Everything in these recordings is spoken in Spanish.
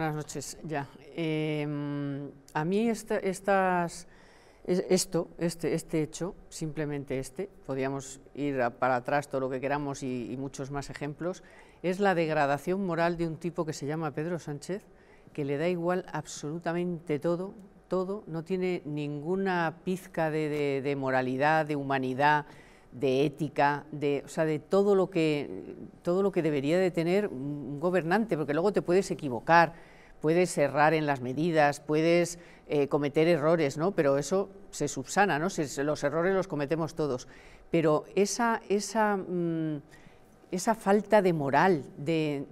Buenas noches, ya. Em, a mí esta, estas, esto, este, este hecho, simplemente este, podríamos ir para atrás todo lo que queramos y, muchos más ejemplos, es la degradación moral de un tipo que se llama Pedro Sánchez, que le da igual absolutamente todo, todo, no tiene ninguna pizca de, de moralidad, de humanidad, de ética, de, o sea, de todo lo, que, todo lo que debería de tener un gobernante, porque luego te puedes equivocar, puedes errar en las medidas, puedes eh, cometer errores, ¿no? Pero eso se subsana, ¿no? los errores los cometemos todos. Pero esa, esa, mm, esa falta de moral, de,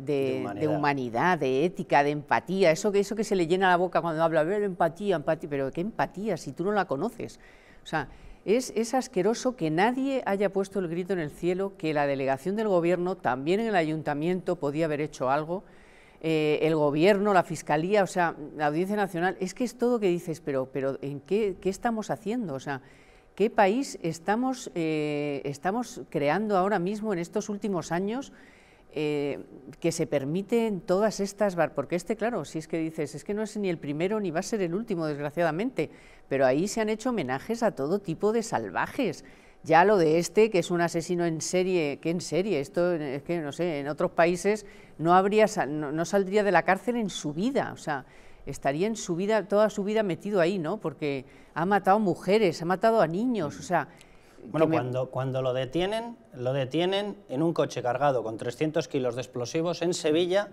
humanidad. de, ética, de empatía, eso que, eso que se le llena la boca cuando habla, de empatía, empatía, pero ¿qué empatía si tú no la conoces? O sea, es, asqueroso que nadie haya puesto el grito en el cielo, que la delegación del gobierno, también en el ayuntamiento, podía haber hecho algo. Eh, el gobierno, la fiscalía, o sea, la Audiencia Nacional, es que es todo que dices, pero, pero ¿en qué, estamos haciendo? O sea, ¿qué país estamos, eh, estamos creando ahora mismo en estos últimos años? Eh, que se permiten todas estas bar, porque este, claro, si es que dices, es que no es ni el primero ni va a ser el último, desgraciadamente, pero ahí se han hecho homenajes a todo tipo de salvajes. Ya lo de este, que es un asesino en serie, que en serie, esto es que no sé, en otros países no habría, no saldría de la cárcel en su vida, o sea, estaría en su vida, toda su vida metido ahí, ¿no? Porque ha matado mujeres, ha matado a niños, o sea, bueno, cuando, cuando lo detienen, lo detienen en un coche cargado con 300 kilos de explosivos en Sevilla